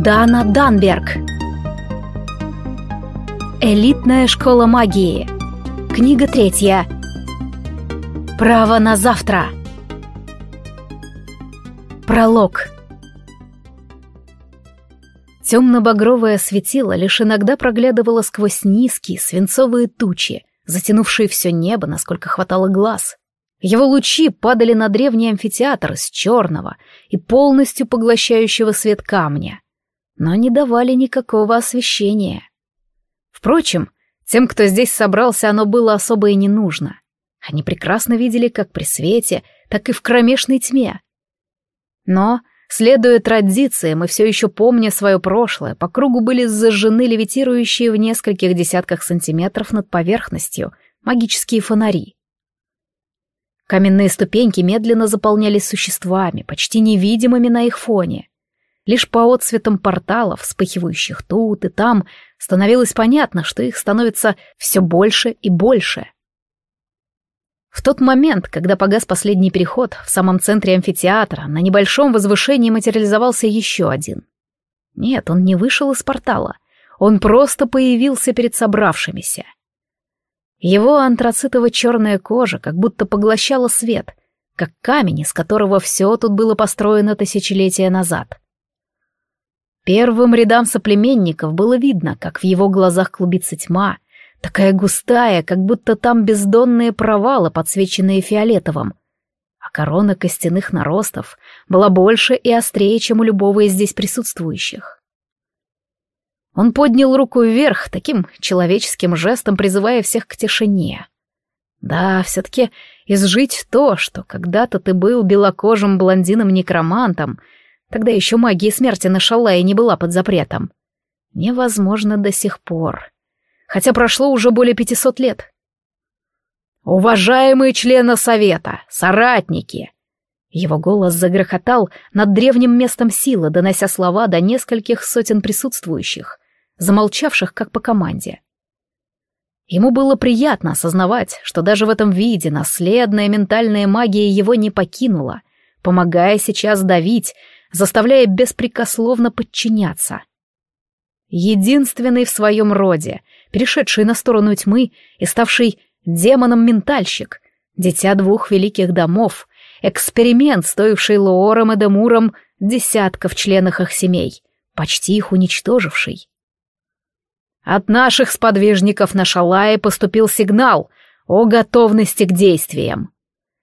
Дана Данберг. Элитная школа магии. Книга третья. Право на завтра. Пролог. Темно-багровое светило лишь иногда проглядывало сквозь низкие свинцовые тучи, затянувшие все небо, насколько хватало глаз. Его лучи падали на древний амфитеатр из черного и полностью поглощающего свет камня — но не давали никакого освещения. Впрочем, тем, кто здесь собрался, оно было особо и не нужно. Они прекрасно видели как при свете, так и в кромешной тьме. Но, следуя традиции, мы все еще помня свое прошлое, по кругу были зажжены левитирующие в нескольких десятках сантиметров над поверхностью магические фонари. Каменные ступеньки медленно заполнялись существами, почти невидимыми на их фоне. Лишь по отцветам порталов, вспыхивающих тут и там, становилось понятно, что их становится все больше и больше. В тот момент, когда погас последний переход, в самом центре амфитеатра на небольшом возвышении материализовался еще один. Нет, он не вышел из портала. Он просто появился перед собравшимися. Его антрацитово-черная кожа как будто поглощала свет, как камень, из которого все тут было построено тысячелетия назад. Первым рядам соплеменников было видно, как в его глазах клубится тьма, такая густая, как будто там бездонные провалы, подсвеченные фиолетовым. А корона костяных наростов была больше и острее, чем у любого из здесь присутствующих. Он поднял руку вверх, таким человеческим жестом призывая всех к тишине. Да, все-таки изжить то, что когда-то ты был белокожим блондином-некромантом — Тогда еще магия смерти на шалае не была под запретом. Невозможно до сих пор. Хотя прошло уже более пятисот лет. «Уважаемые члены Совета, соратники!» Его голос загрохотал над древним местом силы, донося слова до нескольких сотен присутствующих, замолчавших как по команде. Ему было приятно осознавать, что даже в этом виде наследная ментальная магия его не покинула, помогая сейчас давить, заставляя беспрекословно подчиняться. Единственный в своем роде, перешедший на сторону тьмы и ставший демоном-ментальщик, дитя двух великих домов, эксперимент, стоивший Лоором и Демуром десятков членов их семей, почти их уничтоживший. От наших сподвижников на Шалае поступил сигнал о готовности к действиям.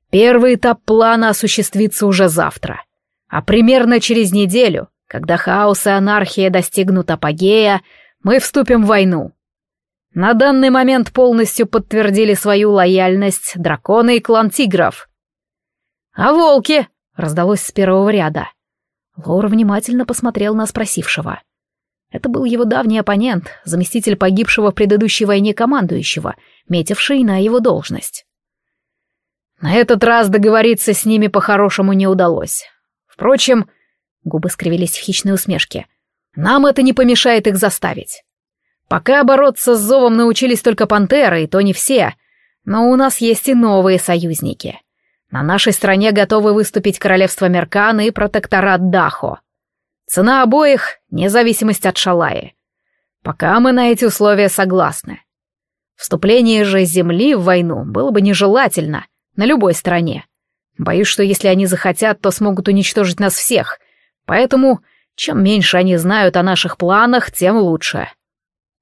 Первый этап плана осуществится уже завтра. А примерно через неделю, когда хаос и анархия достигнут апогея, мы вступим в войну. На данный момент полностью подтвердили свою лояльность драконы и клан тигров. «А волки?» — раздалось с первого ряда. Лор внимательно посмотрел на спросившего. Это был его давний оппонент, заместитель погибшего в предыдущей войне командующего, метивший на его должность. На этот раз договориться с ними по-хорошему не удалось. Впрочем, губы скривились в хищной усмешке. Нам это не помешает их заставить. Пока бороться с зовом научились только пантеры, и то не все. Но у нас есть и новые союзники. На нашей стороне готовы выступить королевство Меркана и протекторат Дахо. Цена обоих — независимость от Шалаи. Пока мы на эти условия согласны. Вступление же земли в войну было бы нежелательно на любой стороне. Боюсь, что если они захотят, то смогут уничтожить нас всех. Поэтому чем меньше они знают о наших планах, тем лучше.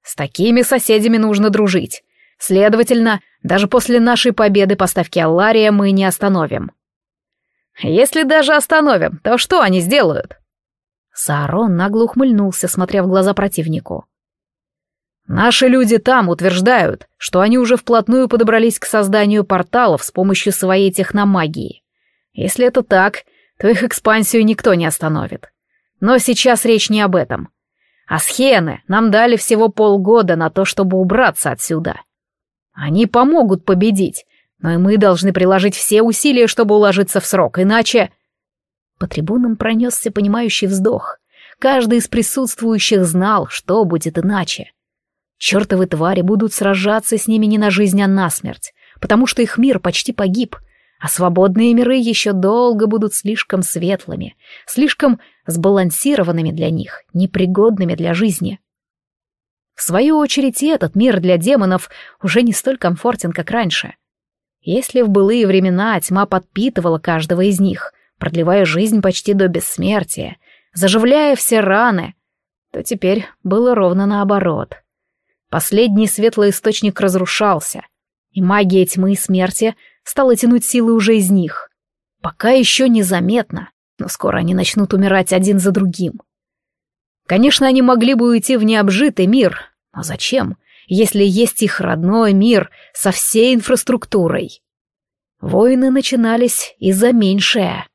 С такими соседями нужно дружить. Следовательно, даже после нашей победы поставки Аллария мы не остановим. Если даже остановим, то что они сделают? Саарон нагло ухмыльнулся, смотря в глаза противнику. Наши люди там утверждают, что они уже вплотную подобрались к созданию порталов с помощью своей техномагии. Если это так, то их экспансию никто не остановит. Но сейчас речь не об этом. А схены нам дали всего полгода на то, чтобы убраться отсюда. Они помогут победить, но и мы должны приложить все усилия, чтобы уложиться в срок, иначе... По трибунам пронесся понимающий вздох. Каждый из присутствующих знал, что будет иначе. Чертовы твари будут сражаться с ними не на жизнь, а на смерть, потому что их мир почти погиб — а свободные миры еще долго будут слишком светлыми, слишком сбалансированными для них, непригодными для жизни. В свою очередь, и этот мир для демонов уже не столь комфортен, как раньше. Если в былые времена тьма подпитывала каждого из них, продлевая жизнь почти до бессмертия, заживляя все раны, то теперь было ровно наоборот. Последний светлый источник разрушался, и магия тьмы и смерти — стала тянуть силы уже из них. Пока еще незаметно, но скоро они начнут умирать один за другим. Конечно, они могли бы уйти в необжитый мир, но зачем, если есть их родной мир со всей инфраструктурой? Войны начинались из-за меньшее.